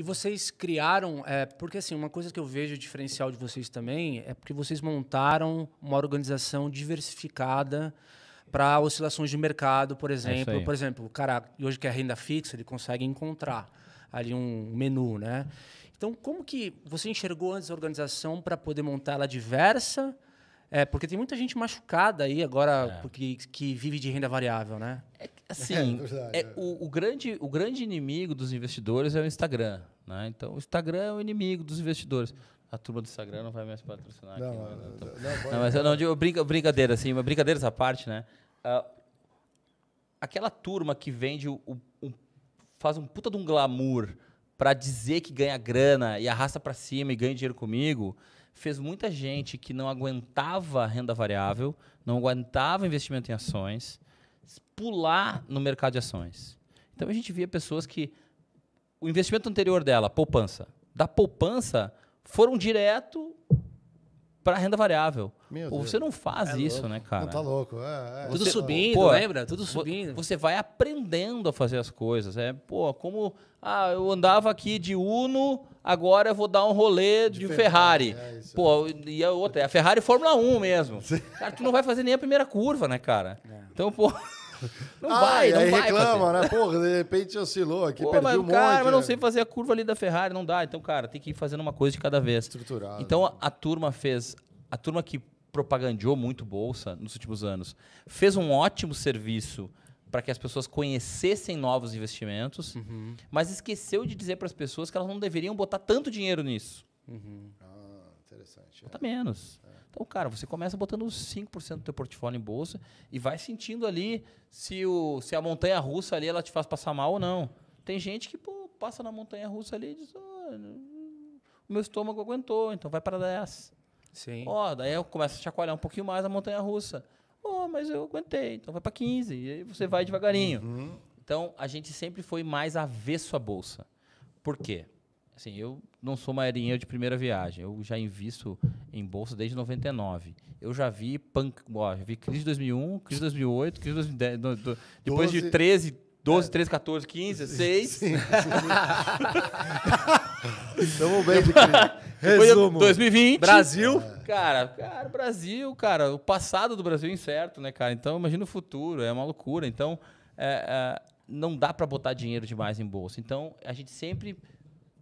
E vocês criaram, é, porque assim, uma coisa que eu vejo diferencial de vocês também é porque vocês montaram uma organização diversificada para oscilações de mercado, por é exemplo. É por exemplo, o cara hoje que é renda fixa, ele consegue encontrar ali um menu, né? Então, como que você enxergou antes a organização para poder montar ela diversa? É, porque tem muita gente machucada aí agora é. porque, que vive de renda variável, né? É, Assim, é, é, é, o, o, grande, o grande inimigo dos investidores é o Instagram. Né? Então, o Instagram é o inimigo dos investidores. A turma do Instagram não vai mais patrocinar não, aqui. Não, não, tô... não, não mas eu não digo brinca, brincadeira, assim, brincadeiras à parte, né? Uh, aquela turma que vende o, o, o, faz um puta de um glamour para dizer que ganha grana e arrasta para cima e ganha dinheiro comigo, fez muita gente que não aguentava renda variável, não aguentava investimento em ações pular no mercado de ações. Então a gente via pessoas que o investimento anterior dela, poupança, da poupança foram direto para renda variável. Meu você não faz é isso, louco. né, cara? Não tá louco. É, é. Tudo você, subindo, pô, lembra? Tudo subindo. Você vai aprendendo a fazer as coisas. É, pô, como ah, eu andava aqui de Uno, agora eu vou dar um rolê de, de Ferrari. Ferrari. É pô, e a outra, é a Ferrari Fórmula 1 mesmo. Cara, tu não vai fazer nem a primeira curva, né, cara? É. Então, pô. Não ah, vai, não aí vai. reclama, fazer. né? Porra, de repente oscilou aqui, Pô, mas, um cara, eu não né? sei fazer a curva ali da Ferrari, não dá. Então, cara, tem que ir fazendo uma coisa de cada vez. Estruturado. Então, a, a turma fez... A turma que propagandeou muito Bolsa nos últimos anos fez um ótimo serviço para que as pessoas conhecessem novos investimentos, uhum. mas esqueceu de dizer para as pessoas que elas não deveriam botar tanto dinheiro nisso. Uhum. Ah. Interessante. Bota é. menos. É. Então, cara, você começa botando 5% do teu portfólio em bolsa e vai sentindo ali se, o, se a montanha russa ali ela te faz passar mal ou não. Tem gente que pô, passa na montanha russa ali e diz: oh, o meu estômago aguentou, então vai para 10. Sim. Ó, oh, daí eu começo a chacoalhar um pouquinho mais a montanha russa. Ó, oh, mas eu aguentei, então vai para 15. E aí você vai devagarinho. Uhum. Então, a gente sempre foi mais avesso à bolsa. Por quê? assim, eu não sou marinheiro de primeira viagem. Eu já invisto em bolsa desde 99. Eu já vi punk, ó, já vi crise de 2001, crise de 2008, crise de 2010, do, do, depois 12, de 13, 12, é, 13, 14, 15, 16 Estamos bem de Resumo. 2020. Brasil. É. Cara, cara, Brasil, cara, o passado do Brasil é incerto, né, cara? Então, imagina o futuro, é uma loucura. Então, é, é não dá para botar dinheiro demais em bolsa. Então, a gente sempre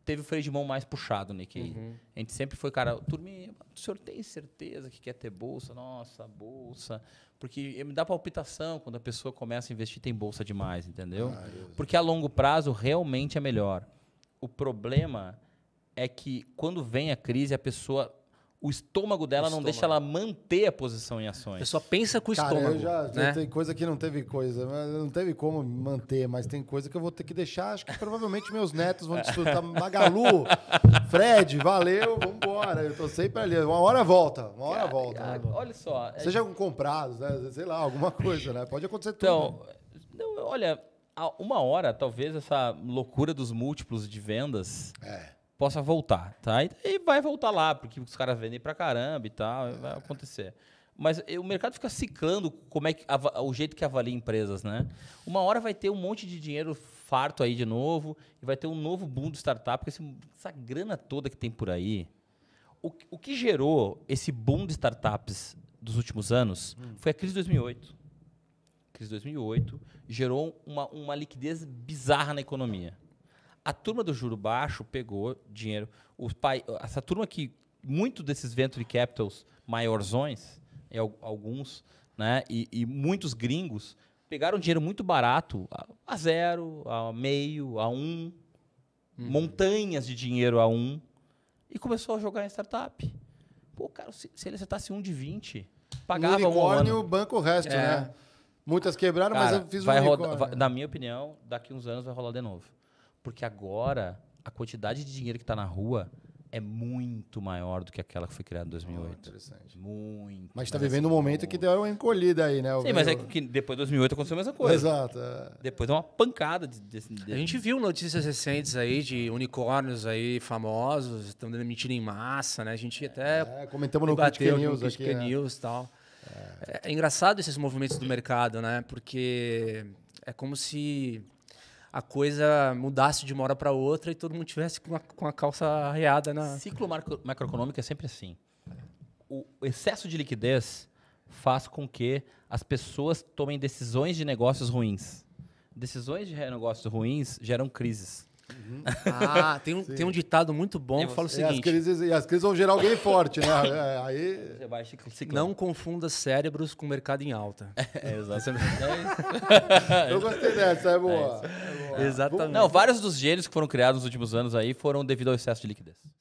teve o freio de mão mais puxado né que Uhum. A gente sempre foi, cara, turminha, o senhor tem certeza que quer ter bolsa? Nossa, bolsa. Porque me dá palpitação quando a pessoa começa a investir tem bolsa demais, entendeu? Ah, Porque a longo prazo realmente é melhor. O problema é que quando vem a crise, a pessoa o estômago dela o não deixa ela manter a posição em ações. Você só pensa com o Cara, estômago. Eu já, né? tem coisa que não teve coisa, não teve como manter, mas tem coisa que eu vou ter que deixar. Acho que provavelmente meus netos vão desfrutar. Magalu, Fred, valeu, vambora. Eu tô sempre ali. Uma hora volta, uma hora Cara, volta. né? Olha só. É Seja com comprados, né? sei lá, alguma coisa, né? Pode acontecer então, tudo. Então, né? olha, uma hora, talvez, essa loucura dos múltiplos de vendas. É possa voltar, tá? E, e vai voltar lá, porque os caras vendem pra caramba e tal, vai acontecer. Mas e, o mercado fica ciclando como é que, a, o jeito que avalia empresas, né? Uma hora vai ter um monte de dinheiro farto aí de novo, e vai ter um novo boom de startup, porque esse, essa grana toda que tem por aí, o, o que gerou esse boom de startups dos últimos anos hum. foi a crise de 2008. A crise de 2008 gerou uma, uma liquidez bizarra na economia. A turma do juro baixo pegou dinheiro. pai, essa turma que muito desses venture capitals maiorzões, e é alguns, né, e, e muitos gringos pegaram dinheiro muito barato, a, a zero, a meio, a um, uhum. montanhas de dinheiro a um, e começou a jogar em startup. Pô, cara, se, se ele acertasse um de 20, pagava um unicórnio, O banco o resto, é. né? Muitas quebraram, cara, mas eu fiz um vai roda, vai, Na minha opinião, daqui uns anos vai rolar de novo. Porque agora a quantidade de dinheiro que está na rua é muito maior do que aquela que foi criada em 2008. Oh, ah, interessante. Muito. Mas está vivendo um momento que deu uma encolhida aí, né? Sim, meio... mas é que depois de 2008 aconteceu a mesma coisa. Exato. É. Depois deu uma pancada. De, de, de... A gente viu notícias recentes aí de unicórnios aí famosos, estão demitindo em massa, né? A gente até... É, comentamos no Critic News no News é. e é. tal. É. é engraçado esses movimentos do mercado, né? Porque é como se a coisa mudasse de uma hora para outra e todo mundo tivesse com a, com a calça arreada na. Ciclo macro, macroeconômico é sempre assim. O excesso de liquidez faz com que as pessoas tomem decisões de negócios ruins. Decisões de negócios ruins geram crises. Uhum. Ah, tem um, tem um ditado muito bom Eu que falo o seguinte: as crises, e as crises vão gerar alguém forte, né? É, aí. Não confunda cérebros com mercado em alta. É, exatamente. É Eu gostei dessa, é boa. É Exatamente. Não, vários dos gêneros que foram criados nos últimos anos aí foram devido ao excesso de liquidez.